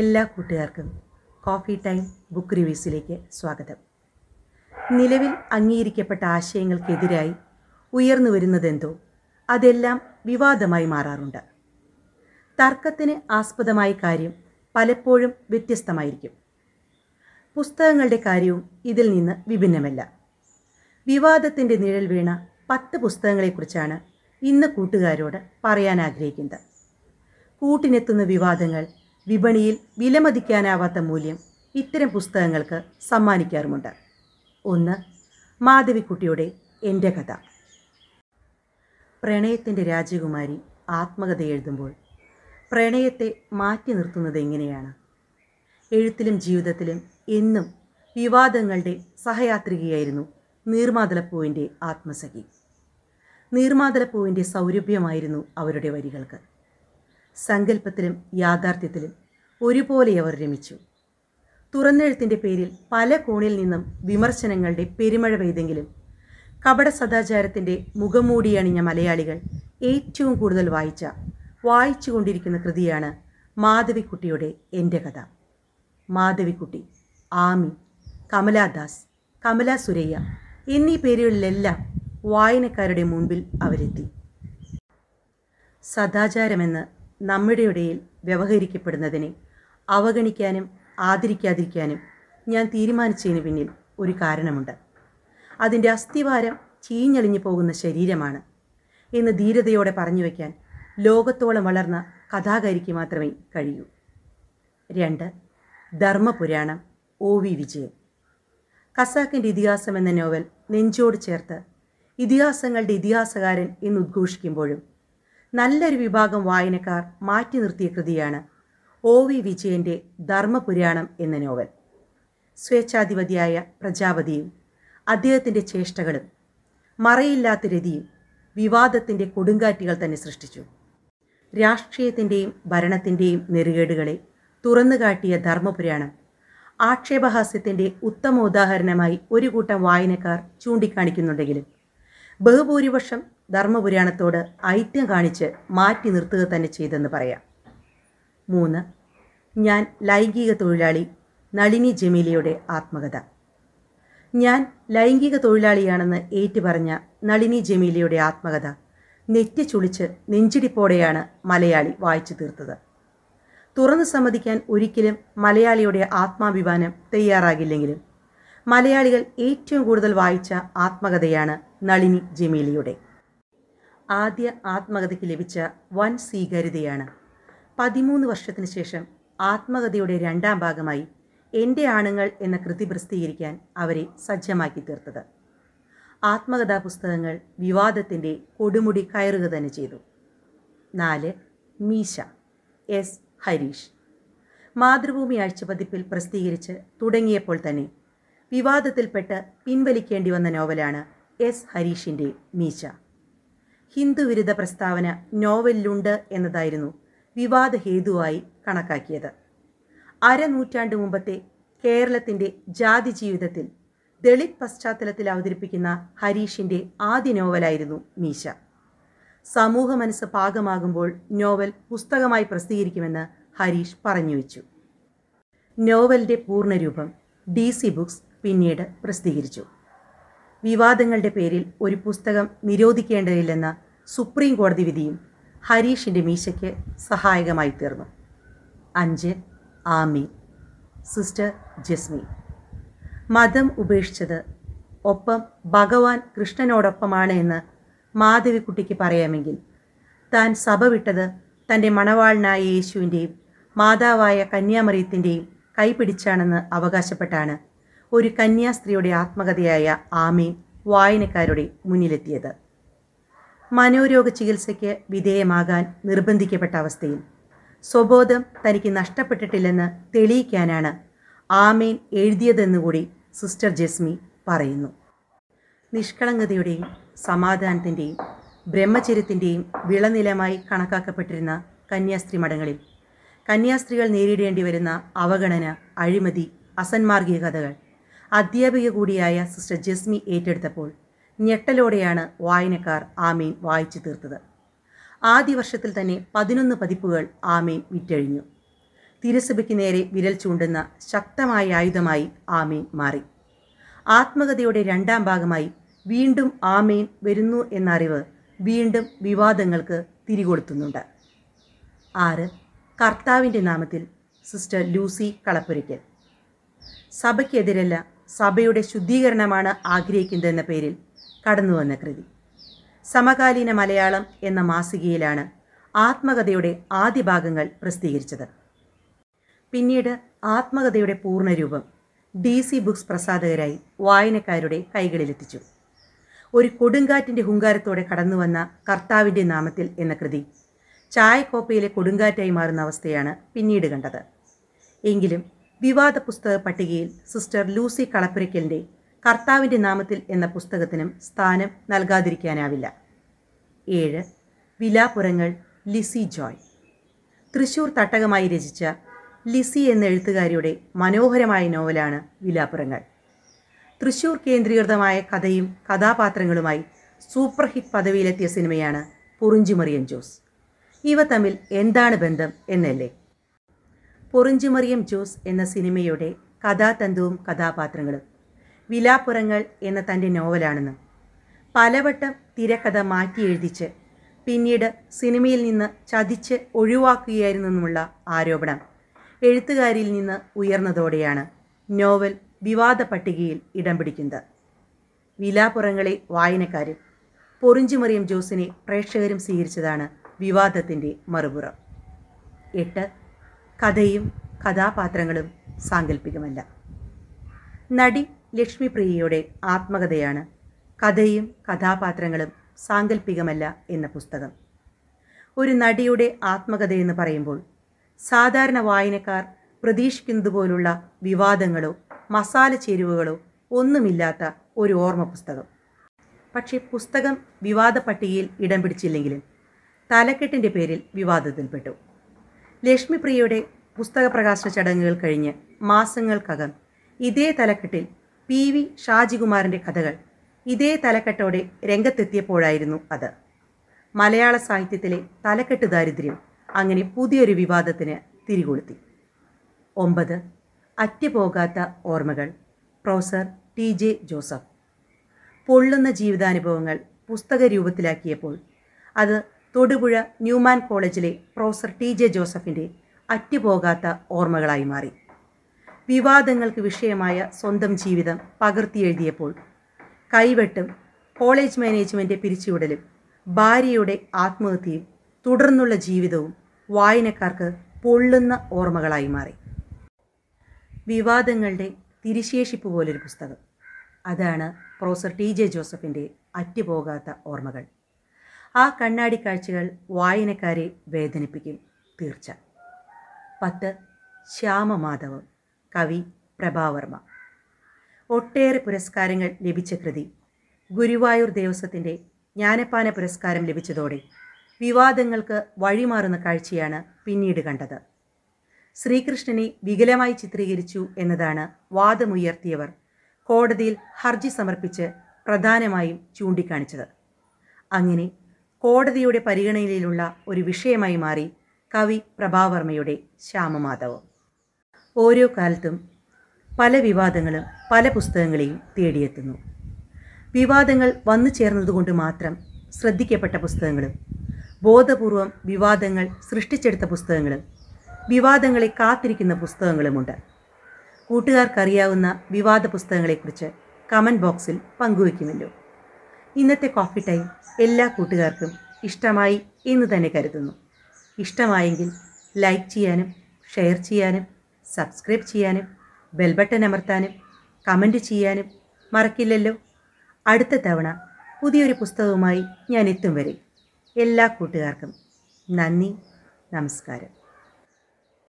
എല്ലാ കൂട്ടുകാർക്കും coffee time book റിവ്യൂസിലേക്ക് സ്വാഗതം നിലവിൽ അംഗീകരിക്കപ്പെട്ട ആശയങ്ങൾക്കെതിരായി ഉയർന്നു വരുന്നതെന്തോ അതെല്ലാം വിവാദമായി മാറാറുണ്ട് തർക്കത്തിന് ആസ്പദമായ കാര്യം പലപ്പോഴും വ്യത്യസ്തമായിരിക്കും പുസ്തകങ്ങളുടെ കാര്യവും ഇതിൽ നിന്ന് വിഭിന്നമല്ല വിവാദത്തിൻ്റെ നിഴൽ വീണ പത്ത് പുസ്തകങ്ങളെക്കുറിച്ചാണ് ഇന്ന് കൂട്ടുകാരോട് പറയാൻ ആഗ്രഹിക്കുന്നത് കൂട്ടിനെത്തുന്ന വിവാദങ്ങൾ വിപണിയിൽ വിലമതിക്കാനാവാത്ത മൂല്യം ഇത്തരം പുസ്തകങ്ങൾക്ക് സമ്മാനിക്കാറുമുണ്ട് ഒന്ന് മാധവിക്കുട്ടിയുടെ എൻ്റെ കഥ പ്രണയത്തിൻ്റെ രാജകുമാരി ആത്മകഥ എഴുതുമ്പോൾ പ്രണയത്തെ മാറ്റി നിർത്തുന്നത് എങ്ങനെയാണ് എഴുത്തിലും ജീവിതത്തിലും എന്നും വിവാദങ്ങളുടെ സഹയാത്രികയായിരുന്നു നീർമാതലപ്പൂവിൻ്റെ ആത്മസഖി നീർമാതലപ്പൂവിൻ്റെ സൗരഭ്യമായിരുന്നു അവരുടെ വരികൾക്ക് സങ്കല്പത്തിലും യാഥാർത്ഥ്യത്തിലും ഒരുപോലെ അവർ രമിച്ചു തുറന്നെഴുത്തിൻ്റെ പേരിൽ പല കോണിൽ നിന്നും വിമർശനങ്ങളുടെ പെരുമഴ പെയ്തെങ്കിലും കപട സദാചാരത്തിൻ്റെ മുഖംമൂടിയണിഞ്ഞ മലയാളികൾ ഏറ്റവും കൂടുതൽ വായിച്ച വായിച്ചു കൊണ്ടിരിക്കുന്ന കൃതിയാണ് മാധവിക്കുട്ടിയുടെ എൻ്റെ കഥ മാധവിക്കുട്ടി ആമി കമലാദാസ് കമല സുരയ്യ എന്നീ പേരുകളിലെല്ലാം വായനക്കാരുടെ മുൻപിൽ അവരെത്തി സദാചാരമെന്ന് നമ്മുടെ ഇടയിൽ വ്യവഹരിക്കപ്പെടുന്നതിനെ അവഗണിക്കാനും ആദരിക്കാതിരിക്കാനും ഞാൻ തീരുമാനിച്ചതിന് പിന്നിൽ ഒരു കാരണമുണ്ട് അതിൻ്റെ അസ്ഥിവാരം ചീഞ്ഞളിഞ്ഞു പോകുന്ന ശരീരമാണ് എന്ന് ധീരതയോടെ പറഞ്ഞു വയ്ക്കാൻ ലോകത്തോളം വളർന്ന കഥാകാരിക്ക് മാത്രമേ കഴിയൂ രണ്ട് ധർമ്മപുരാണം ഒ വി വിജയൻ കസാക്കിൻ്റെ ഇതിഹാസം എന്ന നോവൽ നെഞ്ചോട് ചേർത്ത് ഇതിഹാസങ്ങളുടെ ഇതിഹാസകാരൻ എന്ന് ഉദ്ഘോഷിക്കുമ്പോഴും നല്ലൊരു വിഭാഗം വായനക്കാർ മാറ്റി നിർത്തിയ കൃതിയാണ് ഒ വി വിജയൻ്റെ ധർമ്മപുരാണം എന്ന നോവൽ സ്വേച്ഛാധിപതിയായ പ്രജാപതിയും അദ്ദേഹത്തിൻ്റെ ചേഷ്ടകളും മറയില്ലാത്ത രതിയും വിവാദത്തിൻ്റെ കൊടുങ്കാറ്റുകൾ തന്നെ സൃഷ്ടിച്ചു രാഷ്ട്രീയത്തിൻ്റെയും ഭരണത്തിൻ്റെയും നെറുകേടുകളെ തുറന്നുകാട്ടിയ ധർമ്മപുരാണം ആക്ഷേപഹാസ്യത്തിൻ്റെ ഉത്തമ ഉദാഹരണമായി ഒരു കൂട്ടം വായനക്കാർ ചൂണ്ടിക്കാണിക്കുന്നുണ്ടെങ്കിലും ബഹുഭൂരിപക്ഷം ധർമ്മപുരാണത്തോട് ഐത്യം കാണിച്ച് മാറ്റി നിർത്തുക തന്നെ ചെയ്തെന്ന് പറയാം മൂന്ന് ഞാൻ ലൈംഗിക തൊഴിലാളി നളിനി ജമീലയുടെ ആത്മകഥ ഞാൻ ലൈംഗിക തൊഴിലാളിയാണെന്ന് ഏറ്റുപറഞ്ഞ നളിനി ജമീലയുടെ ആത്മകഥ നെറ്റി ചുളിച്ച് നെഞ്ചിടിപ്പോടെയാണ് മലയാളി വായിച്ചു തീർത്തത് തുറന്നു സമ്മതിക്കാൻ ഒരിക്കലും മലയാളിയുടെ ആത്മാഭിമാനം തയ്യാറാകില്ലെങ്കിലും മലയാളികൾ ഏറ്റവും കൂടുതൽ വായിച്ച ആത്മകഥയാണ് നളിനി ജമീലിയുടെ ആദ്യ ആത്മകഥയ്ക്ക് ലഭിച്ച വൻ സ്വീകാര്യതയാണ് പതിമൂന്ന് വർഷത്തിന് ശേഷം ആത്മകഥയുടെ രണ്ടാം ഭാഗമായി എൻ്റെ ആണുങ്ങൾ എന്ന കൃതി പ്രസിദ്ധീകരിക്കാൻ അവരെ സജ്ജമാക്കി തീർത്തത് ആത്മകഥാ പുസ്തകങ്ങൾ വിവാദത്തിൻ്റെ കൊടുമുടി കയറുക തന്നെ ചെയ്തു നാല് മീശ എസ് ഹരീഷ് മാതൃഭൂമി ആഴ്ചപതിപ്പിൽ പ്രസിദ്ധീകരിച്ച് തുടങ്ങിയപ്പോൾ തന്നെ വിവാദത്തിൽപ്പെട്ട് പിൻവലിക്കേണ്ടി വന്ന നോവലാണ് എസ് ഹരീഷിൻ്റെ മീശ ഹിന്ദുവിരുദ്ധ പ്രസ്താവന നോവലിലുണ്ട് എന്നതായിരുന്നു വിവാദ ഹേതുവായി കണക്കാക്കിയത് അരനൂറ്റാണ്ട് മുമ്പത്തെ കേരളത്തിൻ്റെ ജാതി ജീവിതത്തിൽ ദളിത് പശ്ചാത്തലത്തിൽ അവതരിപ്പിക്കുന്ന ഹരീഷിൻ്റെ ആദ്യ നോവലായിരുന്നു മീശ സമൂഹ മനസ്സ് പാകമാകുമ്പോൾ നോവൽ പുസ്തകമായി പ്രസിദ്ധീകരിക്കുമെന്ന് ഹരീഷ് പറഞ്ഞു വെച്ചു നോവലിൻ്റെ പൂർണ്ണരൂപം ഡി സി ബുക്സ് പിന്നീട് പ്രസിദ്ധീകരിച്ചു വിവാദങ്ങളുടെ പേരിൽ ഒരു പുസ്തകം നിരോധിക്കേണ്ടതില്ലെന്ന സുപ്രീം കോടതി വിധിയും ഹരീഷിൻ്റെ മീശയ്ക്ക് സഹായകമായി തീർന്നു അഞ്ച് ആമി സിസ്റ്റർ ജസ്മി മതം ഉപേക്ഷിച്ചത് ഒപ്പം ഭഗവാൻ കൃഷ്ണനോടൊപ്പമാണ് എന്ന് മാധവിക്കുട്ടിക്ക് പറയാമെങ്കിൽ താൻ സഭ വിട്ടത് തൻ്റെ മണവാളനായ യേശുവിൻ്റെയും മാതാവായ കന്യാമറിയത്തിൻ്റെയും കൈപിടിച്ചാണെന്ന് അവകാശപ്പെട്ടാണ് ഒരു കന്യാസ്ത്രീയുടെ ആത്മകഥയായ ആമേ വായനക്കാരുടെ മുന്നിലെത്തിയത് മനോരോഗ ചികിത്സയ്ക്ക് വിധേയമാകാൻ നിർബന്ധിക്കപ്പെട്ട അവസ്ഥയിൽ സ്വബോധം തനിക്ക് നഷ്ടപ്പെട്ടിട്ടില്ലെന്ന് തെളിയിക്കാനാണ് ആമേൻ എഴുതിയതെന്നുകൂടി സിസ്റ്റർ ജസ്മി പറയുന്നു നിഷ്കളങ്കതയുടെയും സമാധാനത്തിൻ്റെയും ബ്രഹ്മചര്യത്തിൻ്റെയും വിളനിലമായി കണക്കാക്കപ്പെട്ടിരുന്ന കന്യാസ്ത്രീ മഠങ്ങളിൽ കന്യാസ്ത്രീകൾ നേരിടേണ്ടി വരുന്ന അവഗണന അഴിമതി അസന്മാർഗീയ കഥകൾ അധ്യാപിക കൂടിയായ സിസ്റ്റർ ജസ്മി ഏറ്റെടുത്തപ്പോൾ ഞെട്ടലോടെയാണ് വായനക്കാർ ആമീൻ വായിച്ചു തീർത്തത് ആദ്യ വർഷത്തിൽ തന്നെ പതിനൊന്ന് പതിപ്പുകൾ ആമീൻ വിറ്റഴിഞ്ഞു തിരുസഭയ്ക്ക് നേരെ വിരൽ ചൂണ്ടുന്ന ശക്തമായ ആയുധമായി ആമീൻ മാറി ആത്മകഥയുടെ രണ്ടാം ഭാഗമായി വീണ്ടും ആമീൻ വരുന്നു എന്ന അറിവ് വീണ്ടും വിവാദങ്ങൾക്ക് തിരികൊളുത്തുന്നുണ്ട് ആറ് കർത്താവിൻ്റെ നാമത്തിൽ സിസ്റ്റർ ലൂസി കളപ്പുരയ്ക്കൽ സഭയ്ക്കെതിരല്ല സഭയുടെ ശുദ്ധീകരണമാണ് ആഗ്രഹിക്കുന്നതെന്ന പേരിൽ കടന്നുവന്ന കൃതി സമകാലീന മലയാളം എന്ന മാസികയിലാണ് ആത്മകഥയുടെ ആദ്യ ഭാഗങ്ങൾ പ്രസിദ്ധീകരിച്ചത് പിന്നീട് ആത്മകഥയുടെ പൂർണ്ണരൂപം ഡി സി ബുക്സ് പ്രസാധകരായി വായനക്കാരുടെ കൈകളിലെത്തിച്ചു ഒരു കൊടുങ്കാറ്റിൻ്റെ ഹുങ്കാരത്തോടെ കടന്നുവന്ന കർത്താവിൻ്റെ നാമത്തിൽ എന്ന കൃതി ചായക്കോപ്പയിലെ കൊടുങ്കാറ്റായി മാറുന്ന അവസ്ഥയാണ് പിന്നീട് കണ്ടത് എങ്കിലും വിവാദ പുസ്തക പട്ടികയിൽ സിസ്റ്റർ ലൂസി കളപ്പുരയ്ക്കലിൻ്റെ കർത്താവിൻ്റെ നാമത്തിൽ എന്ന പുസ്തകത്തിനും സ്ഥാനം നൽകാതിരിക്കാനാവില്ല ഏഴ് വിലാപുരങ്ങൾ ലിസി ജോയ് തൃശൂർ തട്ടകമായി രചിച്ച ലിസി എന്ന എഴുത്തുകാരിയുടെ മനോഹരമായ നോവലാണ് വിലാപുരങ്ങൾ തൃശൂർ കേന്ദ്രീകൃതമായ കഥയും കഥാപാത്രങ്ങളുമായി സൂപ്പർ ഹിറ്റ് പദവിയിലെത്തിയ സിനിമയാണ് പുറിഞ്ചുമറിയൻ ജോസ് ഇവ തമ്മിൽ എന്താണ് ബന്ധം എന്നല്ലേ പൊറിഞ്ചുമറിയം ജോസ് എന്ന സിനിമയുടെ കഥാതന്തുവും കഥാപാത്രങ്ങളും വിലാപ്പുറങ്ങൾ എന്ന തൻ്റെ നോവലാണെന്ന് പലവട്ടം തിരക്കഥ മാറ്റി എഴുതിച്ച് പിന്നീട് സിനിമയിൽ നിന്ന് ചതിച്ച് ഒഴിവാക്കുകയായിരുന്നെന്നുള്ള ആരോപണം എഴുത്തുകാരിൽ നിന്ന് ഉയർന്നതോടെയാണ് നോവൽ വിവാദ പട്ടികയിൽ ഇടം പിടിക്കുന്നത് വിലാപുറങ്ങളെ വായനക്കാരും പൊറിഞ്ചുമറിയം ജോസിനെ പ്രേക്ഷകരും സ്വീകരിച്ചതാണ് വിവാദത്തിൻ്റെ മറുപുറം എട്ട് കഥയും കഥാപാത്രങ്ങളും സാങ്കല്പികമല്ല നടി ലക്ഷ്മി പ്രിയയുടെ ആത്മകഥയാണ് കഥയും കഥാപാത്രങ്ങളും സാങ്കല്പികമല്ല എന്ന പുസ്തകം ഒരു നടിയുടെ ആത്മകഥയെന്ന് പറയുമ്പോൾ സാധാരണ വായനക്കാർ പ്രതീക്ഷിക്കുന്നത് പോലുള്ള വിവാദങ്ങളോ മസാല ചേരുവകളോ ഒന്നുമില്ലാത്ത ഒരു ഓർമ്മ പുസ്തകം പക്ഷേ പുസ്തകം വിവാദ പട്ടികയിൽ ഇടം പിടിച്ചില്ലെങ്കിലും തലക്കെട്ടിൻ്റെ പേരിൽ വിവാദത്തിൽപ്പെട്ടു ലക്ഷ്മിപ്രിയയുടെ പുസ്തക പ്രകാശന ചടങ്ങുകൾ കഴിഞ്ഞ് മാസങ്ങൾക്കകം ഇതേ തലക്കെട്ടിൽ പി വി ഷാജികുമാറിൻ്റെ കഥകൾ ഇതേ തലക്കെട്ടോടെ രംഗത്തെത്തിയപ്പോഴായിരുന്നു അത് മലയാള സാഹിത്യത്തിലെ തലക്കെട്ട് ദാരിദ്ര്യം അങ്ങനെ പുതിയൊരു വിവാദത്തിന് തിരികൊളുത്തി ഒമ്പത് അറ്റുപോകാത്ത ഓർമ്മകൾ പ്രൊഫസർ ടി ജെ ജോസഫ് പൊള്ളുന്ന ജീവിതാനുഭവങ്ങൾ പുസ്തക രൂപത്തിലാക്കിയപ്പോൾ അത് തൊടുപുഴ ന്യൂമാൻ കോളേജിലെ പ്രൊഫസർ ടി ജെ ജോസഫിൻ്റെ അറ്റുപോകാത്ത ഓർമ്മകളായി മാറി വിവാദങ്ങൾക്ക് വിഷയമായ സ്വന്തം ജീവിതം പകർത്തിയെഴുതിയപ്പോൾ കൈവെട്ടും കോളേജ് മാനേജ്മെൻറ്റ് പിരിച്ചുവിടലും ഭാര്യയുടെ ആത്മഹത്യയും തുടർന്നുള്ള ജീവിതവും വായനക്കാർക്ക് പൊള്ളുന്ന ഓർമ്മകളായി മാറി വിവാദങ്ങളുടെ തിരിശേഷിപ്പ് പോലൊരു പുസ്തകം അതാണ് പ്രൊഫസർ ടി ജെ ജോസഫിൻ്റെ അറ്റുപോകാത്ത ഓർമ്മകൾ ആ കണ്ണാടി കാഴ്ചകൾ വായനക്കാരെ വേദനിപ്പിക്കും തീർച്ച പത്ത് ശ്യാമമാധവ് കവി പ്രഭാവർമ്മ ഒട്ടേറെ പുരസ്കാരങ്ങൾ ലഭിച്ച കൃതി ഗുരുവായൂർ ദേവസ്വത്തിൻ്റെ ജ്ഞാനപ്പാന പുരസ്കാരം ലഭിച്ചതോടെ വിവാദങ്ങൾക്ക് വഴിമാറുന്ന കാഴ്ചയാണ് പിന്നീട് കണ്ടത് ശ്രീകൃഷ്ണനെ വികലമായി ചിത്രീകരിച്ചു എന്നതാണ് വാദമുയർത്തിയവർ കോടതിയിൽ ഹർജി സമർപ്പിച്ച് പ്രധാനമായും ചൂണ്ടിക്കാണിച്ചത് അങ്ങനെ കോടതിയുടെ പരിഗണനയിലുള്ള ഒരു വിഷയമായി മാറി കവി പ്രഭാവർമ്മയുടെ ശ്യാമമാധവ് ഓരോ കാലത്തും പല വിവാദങ്ങളും പല പുസ്തകങ്ങളെയും തേടിയെത്തുന്നു വിവാദങ്ങൾ വന്നു ചേർന്നതുകൊണ്ട് മാത്രം ശ്രദ്ധിക്കപ്പെട്ട പുസ്തകങ്ങളും ബോധപൂർവം വിവാദങ്ങൾ സൃഷ്ടിച്ചെടുത്ത പുസ്തകങ്ങളും വിവാദങ്ങളെ കാത്തിരിക്കുന്ന പുസ്തകങ്ങളുമുണ്ട് കൂട്ടുകാർക്കറിയാവുന്ന വിവാദ പുസ്തകങ്ങളെക്കുറിച്ച് കമൻറ്റ് ബോക്സിൽ പങ്കുവയ്ക്കുമല്ലോ ഇന്നത്തെ കോഫി ടൈം എല്ലാ കൂട്ടുകാർക്കും ഇഷ്ടമായി എന്ന് തന്നെ കരുതുന്നു ഇഷ്ടമായെങ്കിൽ ലൈക്ക് ചെയ്യാനും ഷെയർ ചെയ്യാനും സബ്സ്ക്രൈബ് ചെയ്യാനും ബെൽ ബട്ടൺ അമർത്താനും കമൻറ്റ് ചെയ്യാനും മറക്കില്ലല്ലോ അടുത്ത തവണ പുതിയൊരു പുസ്തകവുമായി ഞാൻ എത്തും വരെ എല്ലാ കൂട്ടുകാർക്കും നന്ദി നമസ്കാരം